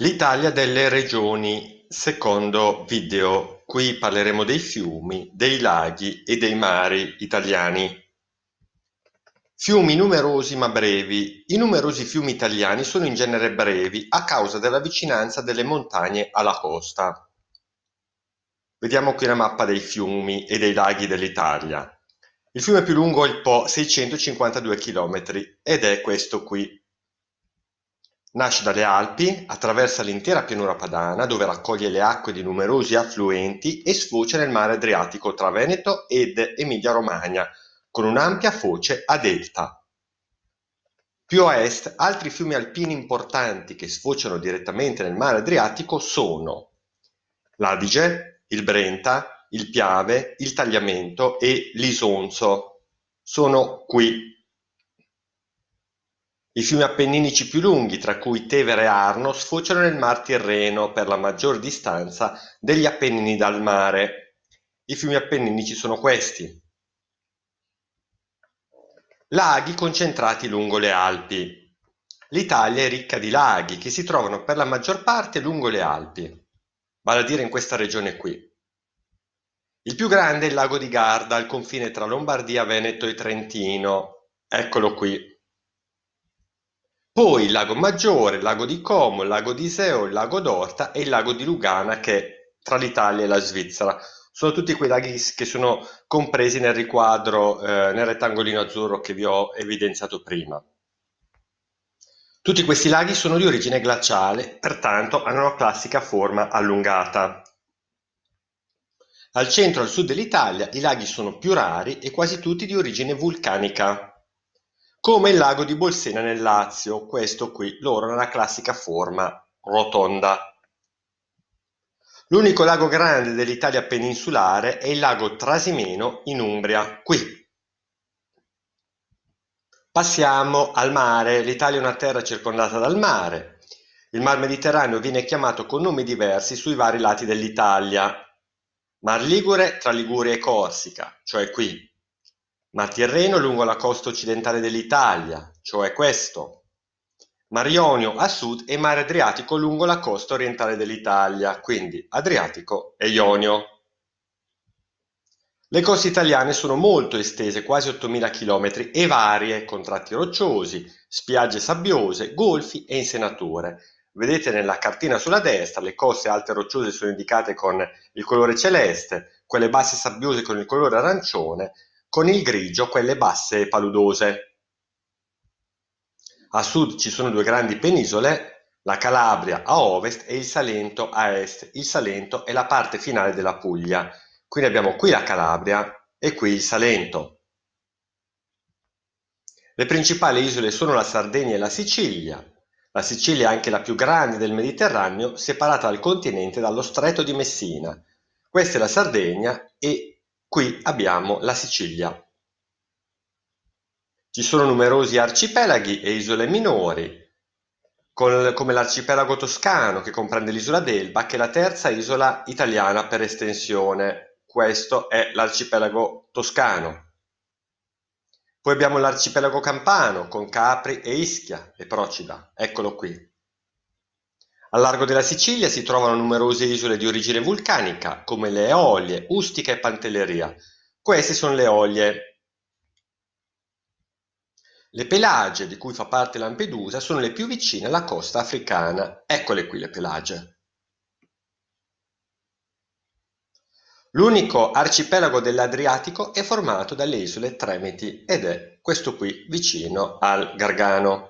L'Italia delle regioni, secondo video, qui parleremo dei fiumi, dei laghi e dei mari italiani. Fiumi numerosi ma brevi. I numerosi fiumi italiani sono in genere brevi a causa della vicinanza delle montagne alla costa. Vediamo qui la mappa dei fiumi e dei laghi dell'Italia. Il fiume più lungo è il Po, 652 km, ed è questo qui, Nasce dalle Alpi, attraversa l'intera pianura padana dove raccoglie le acque di numerosi affluenti e sfocia nel mare Adriatico tra Veneto ed Emilia-Romagna, con un'ampia foce a delta. Più a est, altri fiumi alpini importanti che sfociano direttamente nel mare Adriatico sono l'Adige, il Brenta, il Piave, il Tagliamento e l'Isonzo. Sono qui i fiumi appenninici più lunghi, tra cui Tevere e Arno, sfociano nel mar Tirreno per la maggior distanza degli Appennini dal mare. I fiumi appenninici sono questi. Laghi concentrati lungo le Alpi. L'Italia è ricca di laghi che si trovano per la maggior parte lungo le Alpi, vale a dire in questa regione qui. Il più grande è il lago di Garda, al confine tra Lombardia, Veneto e Trentino. Eccolo qui. Poi il lago Maggiore, il lago di Como, il lago di Seo, il lago d'Orta e il lago di Lugana che è tra l'Italia e la Svizzera. Sono tutti quei laghi che sono compresi nel riquadro, eh, nel rettangolino azzurro che vi ho evidenziato prima. Tutti questi laghi sono di origine glaciale, pertanto hanno una classica forma allungata. Al centro e al sud dell'Italia i laghi sono più rari e quasi tutti di origine vulcanica. Come il lago di Bolsena nel Lazio, questo qui loro nella classica forma rotonda. L'unico lago grande dell'Italia peninsulare è il lago Trasimeno in Umbria, qui. Passiamo al mare, l'Italia è una terra circondata dal mare. Il mar Mediterraneo viene chiamato con nomi diversi sui vari lati dell'Italia. Mar Ligure tra Liguria e Corsica, cioè qui, ma Tirreno lungo la costa occidentale dell'Italia, cioè questo; Mar Ionio a sud e Mare Adriatico lungo la costa orientale dell'Italia, quindi Adriatico e Ionio. Le coste italiane sono molto estese, quasi 8000 km, e varie, con tratti rocciosi, spiagge sabbiose, golfi e insenature. Vedete nella cartina sulla destra le coste alte rocciose sono indicate con il colore celeste, quelle basse sabbiose con il colore arancione con il grigio quelle basse e paludose. A sud ci sono due grandi penisole, la Calabria a ovest e il Salento a est. Il Salento è la parte finale della Puglia, quindi abbiamo qui la Calabria e qui il Salento. Le principali isole sono la Sardegna e la Sicilia. La Sicilia è anche la più grande del Mediterraneo, separata dal continente dallo stretto di Messina. Questa è la Sardegna e Qui abbiamo la Sicilia. Ci sono numerosi arcipelaghi e isole minori, come l'arcipelago toscano che comprende l'isola d'Elba, che è la terza isola italiana per estensione. Questo è l'arcipelago toscano. Poi abbiamo l'arcipelago campano con Capri e Ischia e Procida. Eccolo qui. Al largo della Sicilia si trovano numerose isole di origine vulcanica, come le Eolie, Ustica e Pantelleria; queste sono le Eolie. Le Pelagie, di cui fa parte Lampedusa, sono le più vicine alla costa africana. Eccole qui le Pelagie. L'unico arcipelago dell'Adriatico è formato dalle isole Tremiti ed è questo qui vicino al Gargano.